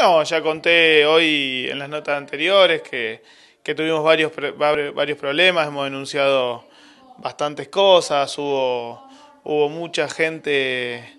No, ya conté hoy en las notas anteriores que, que tuvimos varios, varios problemas, hemos denunciado bastantes cosas, hubo, hubo mucha gente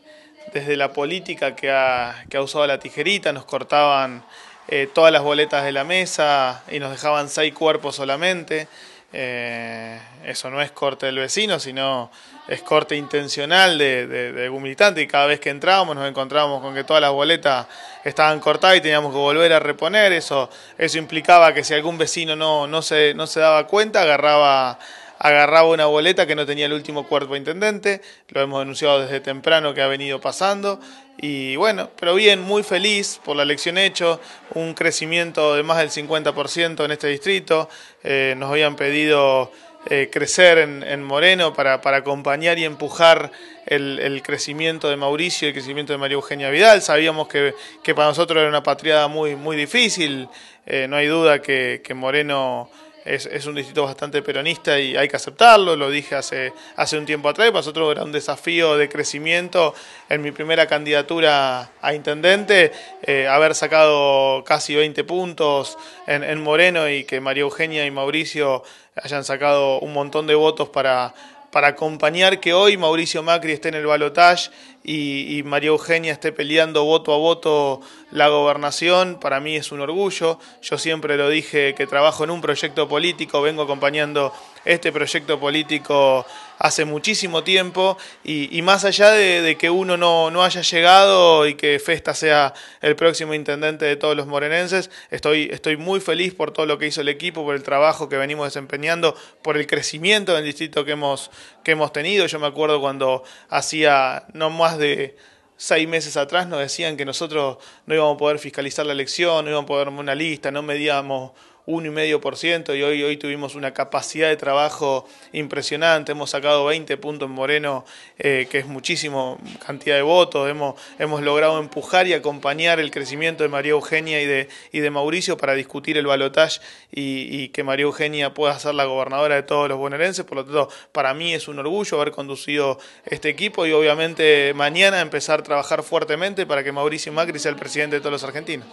desde la política que ha, que ha usado la tijerita, nos cortaban eh, todas las boletas de la mesa y nos dejaban seis cuerpos solamente. Eh, eso no es corte del vecino, sino es corte intencional de, de, algún militante. Y cada vez que entrábamos nos encontrábamos con que todas las boletas estaban cortadas y teníamos que volver a reponer. Eso, eso implicaba que si algún vecino no, no, se, no se daba cuenta, agarraba agarraba una boleta que no tenía el último cuerpo intendente, lo hemos denunciado desde temprano que ha venido pasando, y bueno, pero bien, muy feliz por la elección hecho, un crecimiento de más del 50% en este distrito, eh, nos habían pedido... Eh, crecer en, Moreno para, para, acompañar y empujar el, crecimiento de Mauricio y el crecimiento de María Eugenia Vidal. Sabíamos que, para nosotros era una patriada muy, muy difícil, eh, no hay duda que, que Moreno es, un distrito bastante peronista y hay que aceptarlo, lo dije hace, hace un tiempo atrás, para nosotros era un desafío de crecimiento en mi primera candidatura a intendente, eh, haber sacado casi 20 puntos en, Moreno y que María Eugenia y Mauricio hayan sacado un montón de votos para para acompañar que hoy Mauricio Macri esté en el Balotage y, María Eugenia esté peleando voto a voto la gobernación, para mí es un orgullo. Yo siempre lo dije que trabajo en un proyecto político, vengo acompañando este proyecto político hace muchísimo tiempo y, más allá de, que uno no, no, haya llegado y que Festa sea el próximo intendente de todos los morenenses, estoy, estoy muy feliz por todo lo que hizo el equipo, por el trabajo que venimos desempeñando, por el crecimiento del distrito que hemos, que hemos tenido. Yo me acuerdo cuando hacía no más más de seis meses atrás nos decían que nosotros no íbamos a poder fiscalizar la elección, no íbamos a poder una lista, no medíamos 1,5% y hoy, hoy tuvimos una capacidad de trabajo impresionante, hemos sacado 20 puntos en Moreno, eh, que es muchísimo cantidad de votos, hemos, hemos logrado empujar y acompañar el crecimiento de María Eugenia y de, y de Mauricio para discutir el balotaje y, y, que María Eugenia pueda ser la gobernadora de todos los bonaerenses, por lo tanto, para mí es un orgullo haber conducido este equipo y obviamente mañana empezar a trabajar fuertemente para que Mauricio Macri sea el presidente de todos los argentinos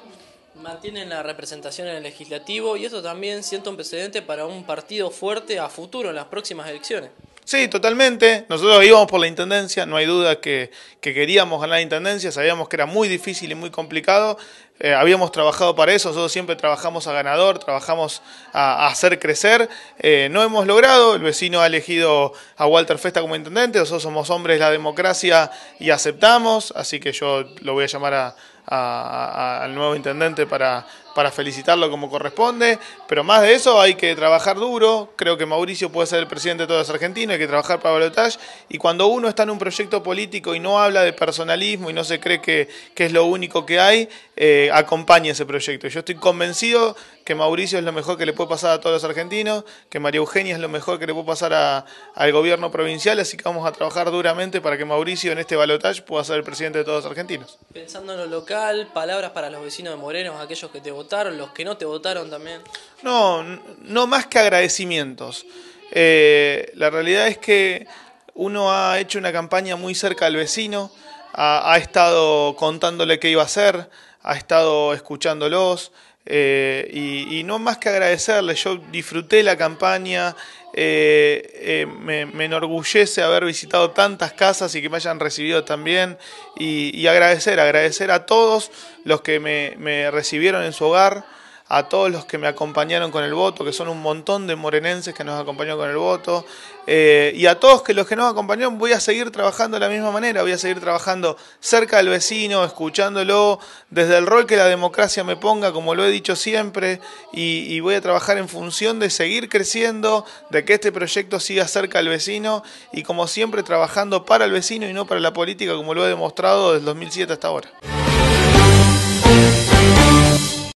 mantienen la representación en el legislativo y eso también sienta un precedente para un partido fuerte a futuro en las próximas elecciones. Sí, totalmente. Nosotros íbamos por la intendencia, no hay duda que, que queríamos ganar la intendencia, sabíamos que era muy difícil y muy complicado. Eh, habíamos trabajado para eso, nosotros siempre trabajamos a ganador, trabajamos a, hacer crecer, eh, no hemos logrado, el vecino ha elegido a Walter Festa como intendente, nosotros somos hombres de la democracia y aceptamos, así que yo lo voy a llamar al nuevo intendente para, para felicitarlo como corresponde, pero más de eso hay que trabajar duro, creo que Mauricio puede ser el presidente de toda Argentina, hay que trabajar para Balotage, y cuando uno está en un proyecto político y no habla de personalismo y no se cree que, es lo único que hay, eh, acompañe ese proyecto. Yo estoy convencido que Mauricio es lo mejor que le puede pasar a todos los argentinos, que María Eugenia es lo mejor que le puede pasar al gobierno provincial, así que vamos a trabajar duramente para que Mauricio en este balotaje pueda ser el presidente de todos los argentinos. Pensando en lo local, palabras para los vecinos de Moreno, aquellos que te votaron, los que no te votaron también. No, no más que agradecimientos. Eh, la realidad es que uno ha hecho una campaña muy cerca al vecino ha, estado contándole qué iba a hacer, ha estado escuchándolos. Eh, y, no más que agradecerle, yo disfruté la campaña, eh, eh, me, enorgullece haber visitado tantas casas y que me hayan recibido también, y, y agradecer, agradecer a todos los que me recibieron en su hogar a todos los que me acompañaron con el voto, que son un montón de morenenses que nos acompañaron con el voto, eh, y a todos que los que nos acompañaron voy a seguir trabajando de la misma manera, voy a seguir trabajando cerca del vecino, escuchándolo desde el rol que la democracia me ponga, como lo he dicho siempre, y, voy a trabajar en función de seguir creciendo, de que este proyecto siga cerca del vecino y como siempre trabajando para el vecino y no para la política, como lo he demostrado desde 2007 hasta ahora.